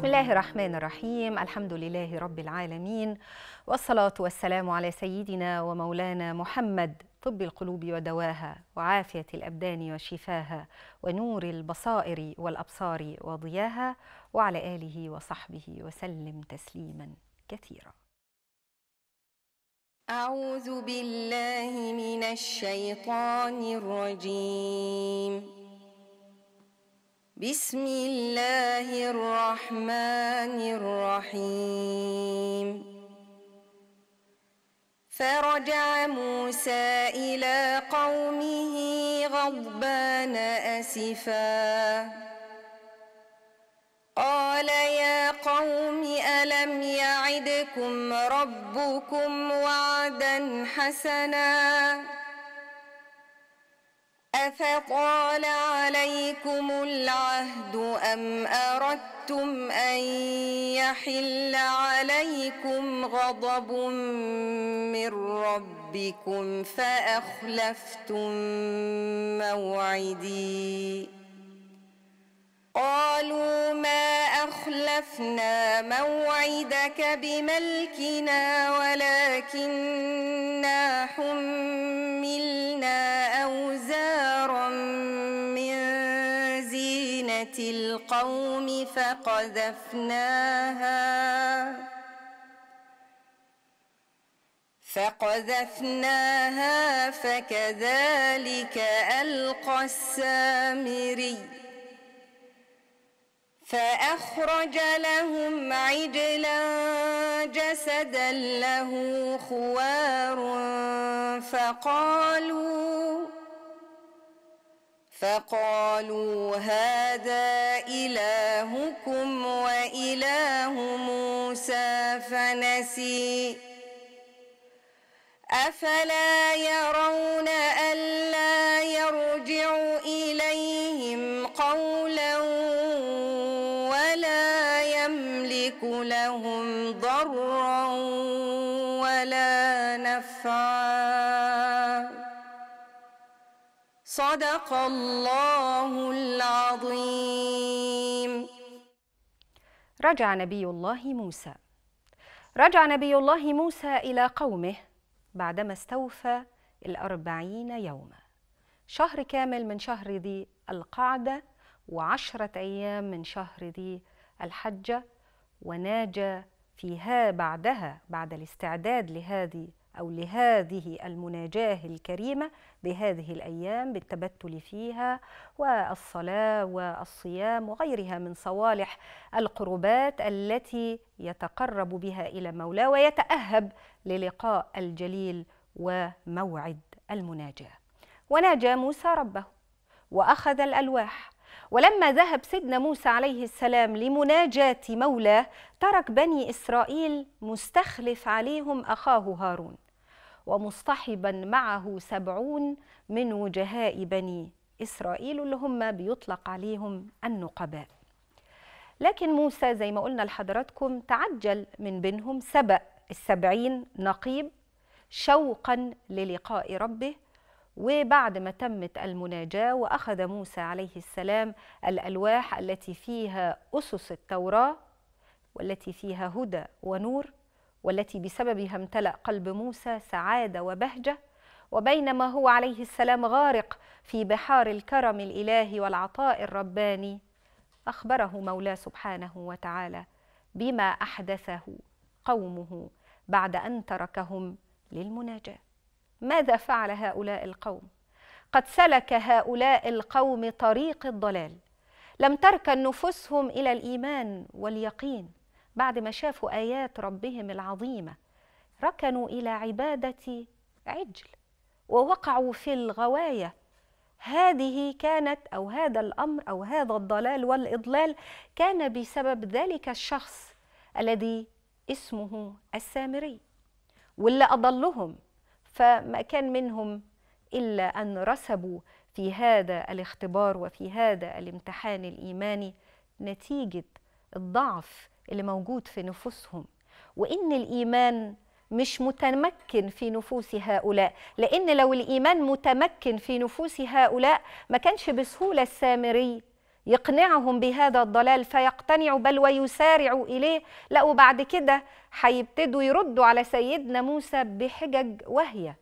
بسم الله الرحمن الرحيم الحمد لله رب العالمين والصلاة والسلام على سيدنا ومولانا محمد طب القلوب ودواها وعافية الأبدان وشفاها ونور البصائر والأبصار وضياها وعلى آله وصحبه وسلم تسليما كثيرا أعوذ بالله من الشيطان الرجيم بسم الله الرحمن الرحيم فرجع موسى إلى قومه غضبان أسفا قال يا قوم ألم يعدكم ربكم وعدا حسنا أفطال عليكم العهد أم أردتم أن يحل عليكم غضب من ربكم فأخلفتم موعدي قالوا ما أخلفنا موعدك بملكنا ولكننا حملنا القوم فقذفناها فقذفناها فكذلك ألقى السامري فأخرج لهم عجلا جسدا له خوار فقالوا فقالوا هذا إلهكم وإله موسى فنسي أفلا يرون ألا صدق الله العظيم رجع نبي الله موسى رجع نبي الله موسى إلى قومه بعدما استوفى الأربعين يوما شهر كامل من شهر ذي القعدة وعشرة أيام من شهر ذي الحجة وناجى فيها بعدها بعد الاستعداد لهذه أو لهذه المناجاة الكريمة بهذه الأيام بالتبتل فيها والصلاة والصيام وغيرها من صوالح القربات التي يتقرب بها إلى مولاه ويتأهب للقاء الجليل وموعد المناجاة وناجى موسى ربه وأخذ الألواح ولما ذهب سيدنا موسى عليه السلام لمناجاة مولاه ترك بني إسرائيل مستخلف عليهم أخاه هارون ومصطحبا معه سبعون من وجهاء بني إسرائيل اللي هم بيطلق عليهم النقباء لكن موسى زي ما قلنا لحضراتكم تعجل من بينهم سبق السبعين نقيب شوقا للقاء ربه وبعد ما تمت المناجاة وأخذ موسى عليه السلام الألواح التي فيها أسس التوراة والتي فيها هدى ونور والتي بسببها امتلأ قلب موسى سعادة وبهجة وبينما هو عليه السلام غارق في بحار الكرم الإلهي والعطاء الرباني أخبره مولاه سبحانه وتعالى بما أحدثه قومه بعد أن تركهم للمناجاه ماذا فعل هؤلاء القوم قد سلك هؤلاء القوم طريق الضلال لم تركن نفوسهم الى الايمان واليقين بعد ما شافوا ايات ربهم العظيمه ركنوا الى عباده عجل ووقعوا في الغوايه هذه كانت او هذا الامر او هذا الضلال والاضلال كان بسبب ذلك الشخص الذي اسمه السامري واللي اضلهم فما كان منهم إلا أن رسبوا في هذا الاختبار وفي هذا الامتحان الإيماني نتيجة الضعف اللي موجود في نفوسهم وإن الإيمان مش متمكن في نفوس هؤلاء لأن لو الإيمان متمكن في نفوس هؤلاء ما كانش بسهولة السامري يقنعهم بهذا الضلال فيقتنعوا بل ويسارعوا إليه لا وبعد كده هيبتدوا يردوا على سيدنا موسى بحجج وهي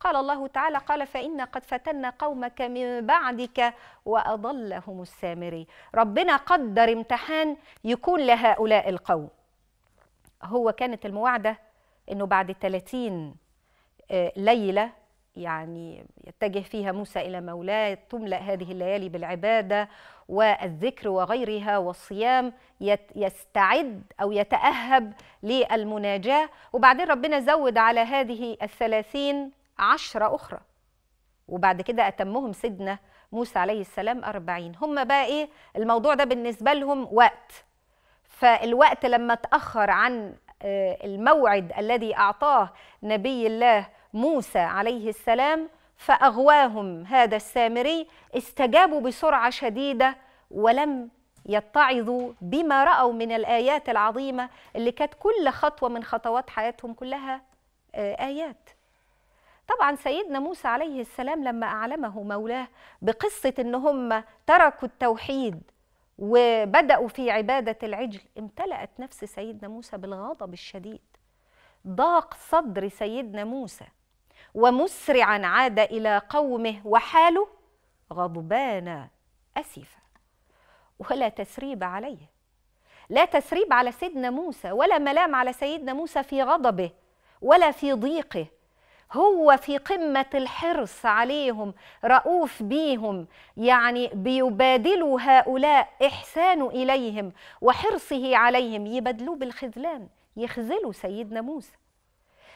قال الله تعالى قال فإنا قد فتنا قومك من بعدك وأضلهم السامري ربنا قدر امتحان يكون لهؤلاء القوم هو كانت المواعدة أنه بعد 30 آه، ليلة يعني يتجه فيها موسى إلى مولاه تملأ هذه الليالي بالعبادة والذكر وغيرها والصيام يستعد أو يتأهب للمناجاة وبعدين ربنا زود على هذه الثلاثين عشرة أخرى وبعد كده أتمهم سيدنا موسى عليه السلام أربعين هم بقى إيه الموضوع ده بالنسبة لهم وقت فالوقت لما تأخر عن آه، الموعد الذي أعطاه نبي الله موسى عليه السلام فأغواهم هذا السامري استجابوا بسرعة شديدة ولم يتعظوا بما رأوا من الآيات العظيمة اللي كانت كل خطوة من خطوات حياتهم كلها آه، آيات طبعا سيدنا موسى عليه السلام لما أعلمه مولاه بقصة إن هم تركوا التوحيد وبدأوا في عبادة العجل امتلأت نفس سيدنا موسى بالغضب الشديد ضاق صدر سيدنا موسى ومسرعا عاد الى قومه وحاله غضبان اسفا ولا تسريب عليه لا تسريب على سيدنا موسى ولا ملام على سيدنا موسى في غضبه ولا في ضيقه هو في قمة الحرص عليهم رؤوف بيهم يعني بيبادلوا هؤلاء إحسانه إليهم وحرصه عليهم يبدلوه بالخذلان يخذلوا سيدنا موسى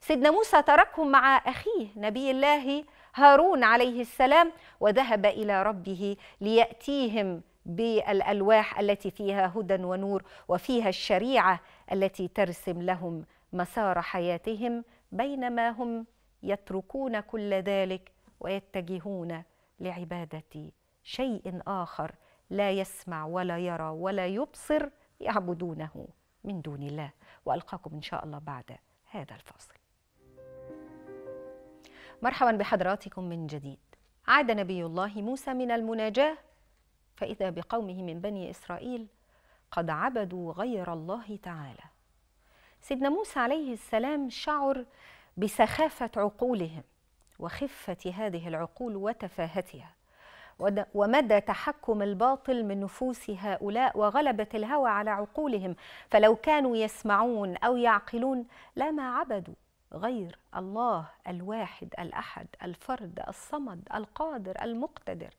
سيدنا موسى تركهم مع أخيه نبي الله هارون عليه السلام وذهب إلى ربه ليأتيهم بالألواح التي فيها هدى ونور وفيها الشريعة التي ترسم لهم مسار حياتهم بينما هم يتركون كل ذلك ويتجهون لعبادة شيء آخر لا يسمع ولا يرى ولا يبصر يعبدونه من دون الله والقاكم ان شاء الله بعد هذا الفاصل مرحبا بحضراتكم من جديد عاد نبي الله موسى من المناجاه فإذا بقومه من بني إسرائيل قد عبدوا غير الله تعالى سيدنا موسى عليه السلام شعر بسخافة عقولهم وخفة هذه العقول وتفاهتها ومدى تحكم الباطل من نفوس هؤلاء وغلبة الهوى على عقولهم فلو كانوا يسمعون أو يعقلون لما عبدوا غير الله الواحد الاحد الفرد الصمد القادر المقتدر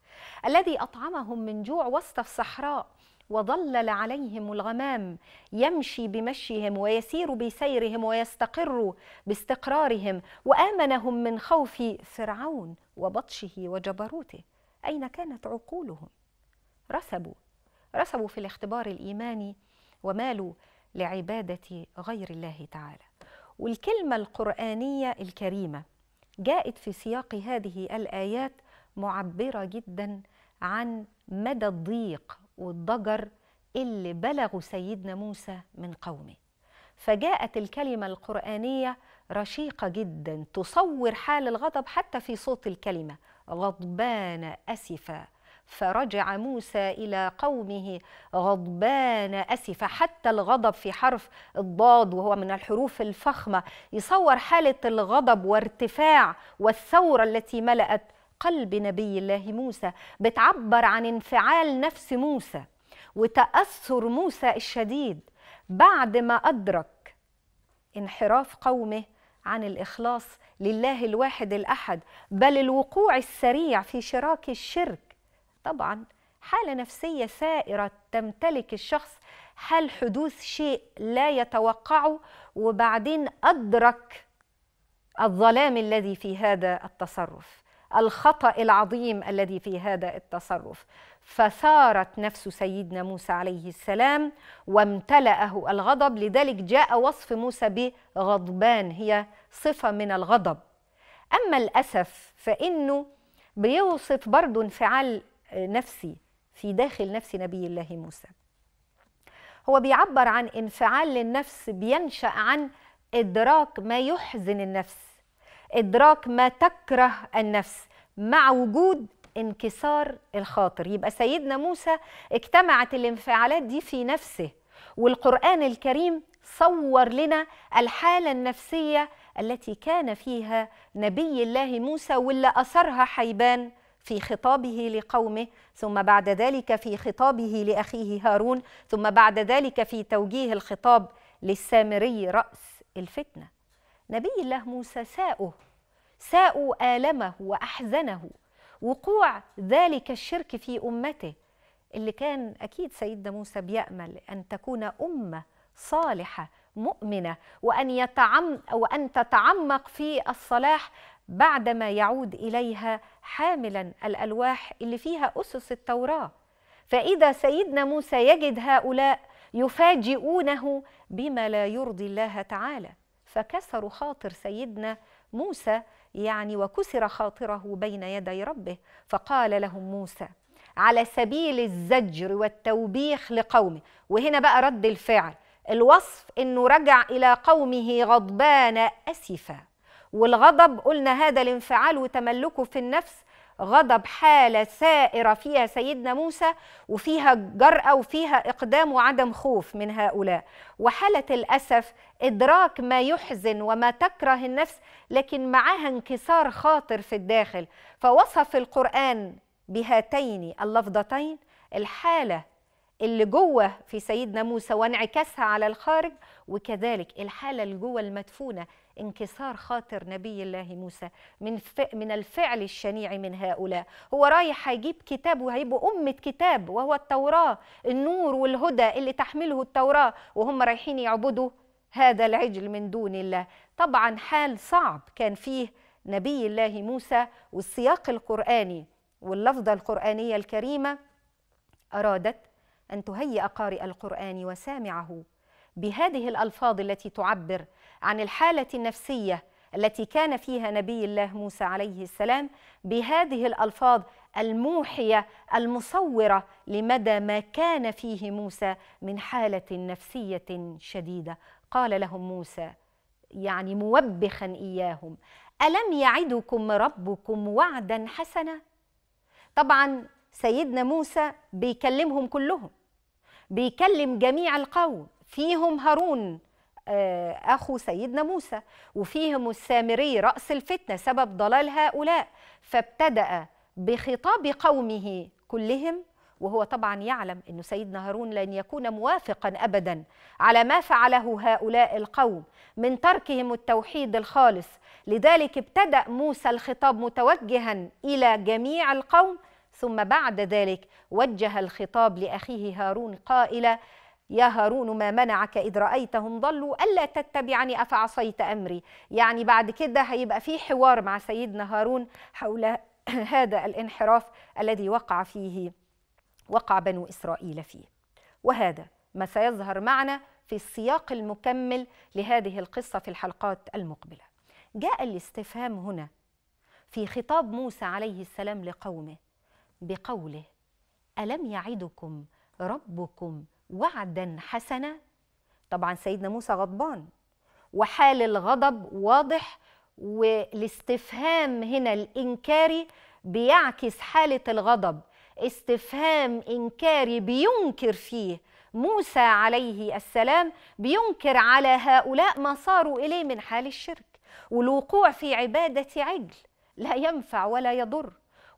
الذي اطعمهم من جوع وسط الصحراء وظلل عليهم الغمام يمشي بمشيهم ويسير بسيرهم ويستقر باستقرارهم وامنهم من خوف فرعون وبطشه وجبروته اين كانت عقولهم رسبوا رسبوا في الاختبار الايماني ومالوا لعباده غير الله تعالى والكلمة القرآنية الكريمة جاءت في سياق هذه الآيات معبرة جدا عن مدى الضيق والضجر اللي بلغوا سيدنا موسى من قومه فجاءت الكلمة القرآنية رشيقة جدا تصور حال الغضب حتى في صوت الكلمة غضبان أسفا فرجع موسى إلى قومه غضبان اسف حتى الغضب في حرف الضاد وهو من الحروف الفخمة يصور حالة الغضب وارتفاع والثورة التي ملأت قلب نبي الله موسى بتعبر عن انفعال نفس موسى وتأثر موسى الشديد بعد ما أدرك انحراف قومه عن الإخلاص لله الواحد الأحد بل الوقوع السريع في شراك الشرك طبعا حالة نفسية ثائرة تمتلك الشخص حال حدوث شيء لا يتوقعه وبعدين أدرك الظلام الذي في هذا التصرف الخطأ العظيم الذي في هذا التصرف فثارت نفس سيدنا موسى عليه السلام وامتلأه الغضب لذلك جاء وصف موسى بغضبان هي صفة من الغضب أما الأسف فإنه بيوصف برضو انفعال نفسي في داخل نفس نبي الله موسى هو بيعبر عن انفعال للنفس بينشأ عن إدراك ما يحزن النفس إدراك ما تكره النفس مع وجود انكسار الخاطر يبقى سيدنا موسى اجتمعت الانفعالات دي في نفسه والقرآن الكريم صور لنا الحالة النفسية التي كان فيها نبي الله موسى واللي أثرها حيبان في خطابه لقومه ثم بعد ذلك في خطابه لاخيه هارون ثم بعد ذلك في توجيه الخطاب للسامري راس الفتنه نبي الله موسى ساؤه ساؤوا المه واحزنه وقوع ذلك الشرك في امته اللي كان اكيد سيدنا موسى بيامل ان تكون امه صالحه مؤمنه وان يتعم وان تتعمق في الصلاح بعدما يعود اليها حاملا الالواح اللي فيها اسس التوراه فاذا سيدنا موسى يجد هؤلاء يفاجئونه بما لا يرضي الله تعالى فكسروا خاطر سيدنا موسى يعني وكسر خاطره بين يدي ربه فقال لهم موسى على سبيل الزجر والتوبيخ لقومه وهنا بقى رد الفعل الوصف انه رجع الى قومه غضبان اسفا والغضب قلنا هذا الانفعال وتملكه في النفس غضب حالة سائرة فيها سيدنا موسى وفيها جرأة وفيها إقدام وعدم خوف من هؤلاء وحالة الأسف إدراك ما يحزن وما تكره النفس لكن معاها انكسار خاطر في الداخل فوصف القرآن بهاتين اللفظتين الحالة اللي جوه في سيدنا موسى وانعكاسها على الخارج وكذلك الحالة اللي جوه المدفونة انكسار خاطر نبي الله موسى من من الفعل الشنيع من هؤلاء هو رايح هيجيب كتاب وهيبقوا أمة كتاب وهو التوراة النور والهدى اللي تحمله التوراة وهم رايحين يعبدوا هذا العجل من دون الله طبعا حال صعب كان فيه نبي الله موسى والسياق القرآني واللفظة القرآنية الكريمة أرادت أن تهيئ قارئ القرآن وسامعه بهذه الألفاظ التي تعبر عن الحالة النفسية التي كان فيها نبي الله موسى عليه السلام بهذه الألفاظ الموحية المصورة لمدى ما كان فيه موسى من حالة نفسية شديدة قال لهم موسى يعني موبخا إياهم ألم يعدكم ربكم وعدا حسنا طبعا سيدنا موسى بيكلمهم كلهم بيكلم جميع القوم فيهم هارون آه، أخو سيدنا موسى وفيهم السامري رأس الفتنة سبب ضلال هؤلاء فابتدأ بخطاب قومه كلهم وهو طبعا يعلم أن سيدنا هارون لن يكون موافقا أبدا على ما فعله هؤلاء القوم من تركهم التوحيد الخالص لذلك ابتدأ موسى الخطاب متوجها إلى جميع القوم ثم بعد ذلك وجه الخطاب لأخيه هارون قائلا يا هارون ما منعك إذ رأيتهم ضلوا ألا تتبعني أفعصيت أمري يعني بعد كده هيبقى في حوار مع سيدنا هارون حول هذا الانحراف الذي وقع فيه وقع بنو إسرائيل فيه وهذا ما سيظهر معنا في السياق المكمل لهذه القصة في الحلقات المقبلة جاء الاستفهام هنا في خطاب موسى عليه السلام لقومه بقوله ألم يعدكم ربكم وعدا حسنا طبعا سيدنا موسى غضبان وحال الغضب واضح والاستفهام هنا الانكاري بيعكس حاله الغضب استفهام انكاري بينكر فيه موسى عليه السلام بينكر على هؤلاء ما صاروا اليه من حال الشرك والوقوع في عباده عجل لا ينفع ولا يضر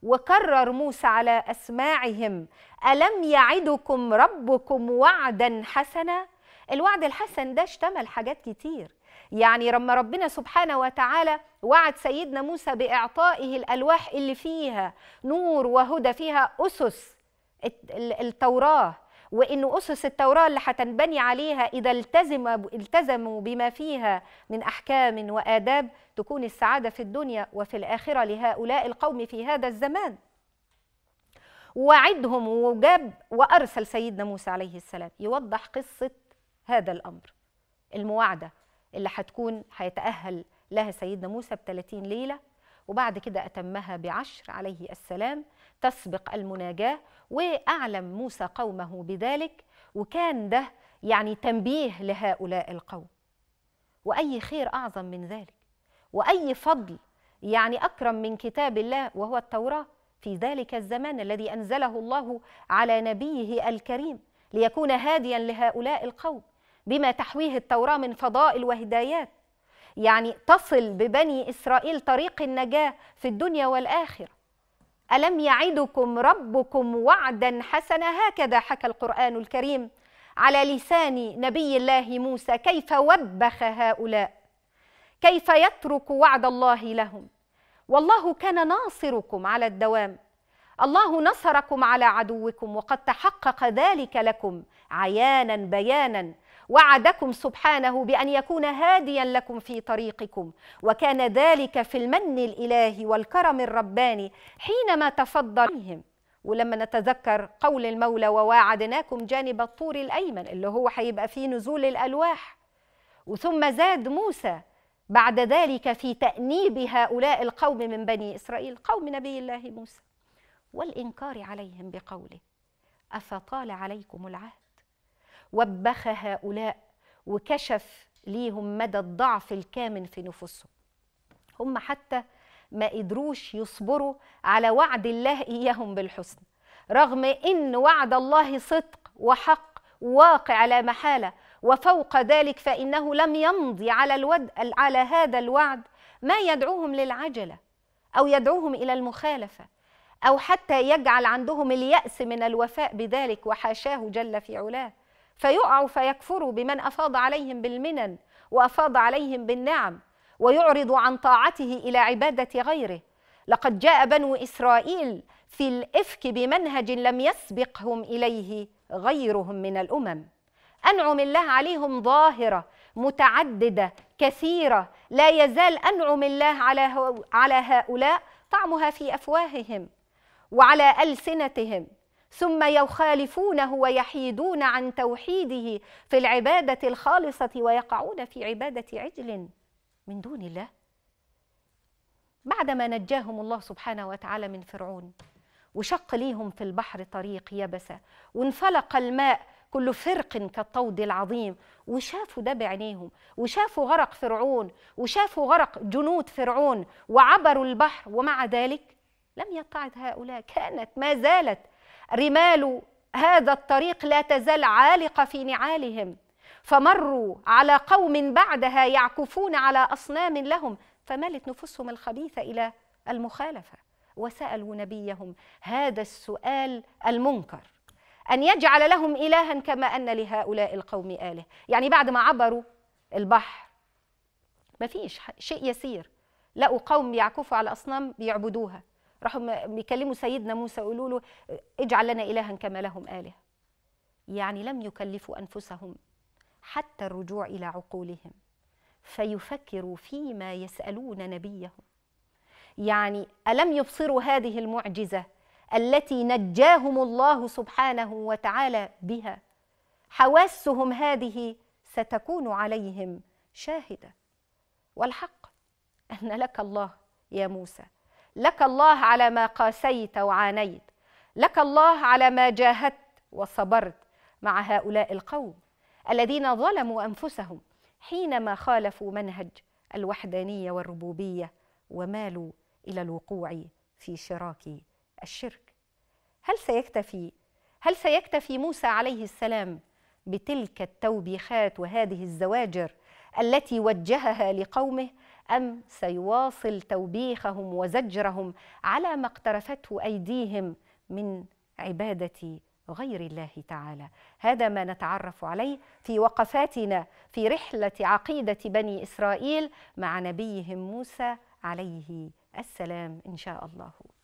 وكرر موسى على أسماعهم ألم يعدكم ربكم وعدا حسنا الوعد الحسن ده اشتمل حاجات كتير يعني لما ربنا سبحانه وتعالى وعد سيدنا موسى بإعطائه الألواح اللي فيها نور وهدى فيها أسس التوراة وإن اسس التوراه اللي هتنبني عليها اذا التزم التزموا بما فيها من احكام واداب تكون السعاده في الدنيا وفي الاخره لهؤلاء القوم في هذا الزمان وعدهم وجاب وارسل سيدنا موسى عليه السلام يوضح قصه هذا الامر المواعده اللي هتكون هيتاهل لها سيدنا موسى ب 30 ليله وبعد كده اتمها بعشر عليه السلام تسبق المناجاة وأعلم موسى قومه بذلك وكان ده يعني تنبيه لهؤلاء القوم وأي خير أعظم من ذلك وأي فضل يعني أكرم من كتاب الله وهو التوراة في ذلك الزمان الذي أنزله الله على نبيه الكريم ليكون هاديا لهؤلاء القوم بما تحويه التوراة من فضائل وهدايات يعني تصل ببني إسرائيل طريق النجاة في الدنيا والآخرة ألم يعدكم ربكم وعدا حسنا هكذا حكى القرآن الكريم على لسان نبي الله موسى كيف وبخ هؤلاء كيف يترك وعد الله لهم والله كان ناصركم على الدوام الله نصركم على عدوكم وقد تحقق ذلك لكم عيانا بيانا وعدكم سبحانه بأن يكون هاديا لكم في طريقكم وكان ذلك في المن الإلهي والكرم الرباني حينما تفضل عليهم ولما نتذكر قول المولى وواعدناكم جانب الطور الأيمن اللي هو هيبقى فيه نزول الألواح وثم زاد موسى بعد ذلك في تأنيب هؤلاء القوم من بني إسرائيل قوم نبي الله موسى والإنكار عليهم بقوله أفطال عليكم العهد وبخ هؤلاء وكشف ليهم مدى الضعف الكامن في نفوسهم هم حتى ما قدروش يصبروا على وعد الله إياهم بالحسن رغم إن وعد الله صدق وحق واقع لا محالة وفوق ذلك فإنه لم يمضي على, الود على هذا الوعد ما يدعوهم للعجلة أو يدعوهم إلى المخالفة أو حتى يجعل عندهم اليأس من الوفاء بذلك وحاشاه جل في علاه فيقعوا فيكفروا بمن أفاض عليهم بالمنن وأفاض عليهم بالنعم ويعرضوا عن طاعته إلى عبادة غيره لقد جاء بنو إسرائيل في الإفك بمنهج لم يسبقهم إليه غيرهم من الأمم أنعم الله عليهم ظاهرة متعددة كثيرة لا يزال أنعم الله على هؤلاء طعمها في أفواههم وعلى ألسنتهم ثم يخالفونه ويحيدون عن توحيده في العباده الخالصه ويقعون في عباده عجل من دون الله بعدما نجاهم الله سبحانه وتعالى من فرعون وشق ليهم في البحر طريق يبسه وانفلق الماء كل فرق كالطود العظيم وشافوا ده بعينيهم وشافوا غرق فرعون وشافوا غرق جنود فرعون وعبروا البحر ومع ذلك لم يتعظ هؤلاء كانت ما زالت رمال هذا الطريق لا تزال عالقه في نعالهم فمروا على قوم بعدها يعكفون على اصنام لهم فمالت نفوسهم الخبيثه الى المخالفه وسالوا نبيهم هذا السؤال المنكر ان يجعل لهم الها كما ان لهؤلاء القوم اله يعني بعد ما عبروا البحر ما فيش شيء يسير لقوا قوم يعكفوا على اصنام بيعبدوها راحوا بيكلموا سيدنا موسى يقولوا له اجعل لنا إلها كما لهم آلهة يعني لم يكلفوا أنفسهم حتى الرجوع إلى عقولهم فيفكروا فيما يسألون نبيهم يعني ألم يبصروا هذه المعجزة التي نجاهم الله سبحانه وتعالى بها حواسهم هذه ستكون عليهم شاهدة والحق أن لك الله يا موسى لك الله على ما قاسيت وعانيت لك الله على ما جاهدت وصبرت مع هؤلاء القوم الذين ظلموا انفسهم حينما خالفوا منهج الوحدانيه والربوبيه ومالوا الى الوقوع في شراك الشرك هل سيكتفي هل سيكتفي موسى عليه السلام بتلك التوبيخات وهذه الزواجر التي وجهها لقومه أم سيواصل توبيخهم وزجرهم على ما اقترفته أيديهم من عبادة غير الله تعالى هذا ما نتعرف عليه في وقفاتنا في رحلة عقيدة بني إسرائيل مع نبيهم موسى عليه السلام إن شاء الله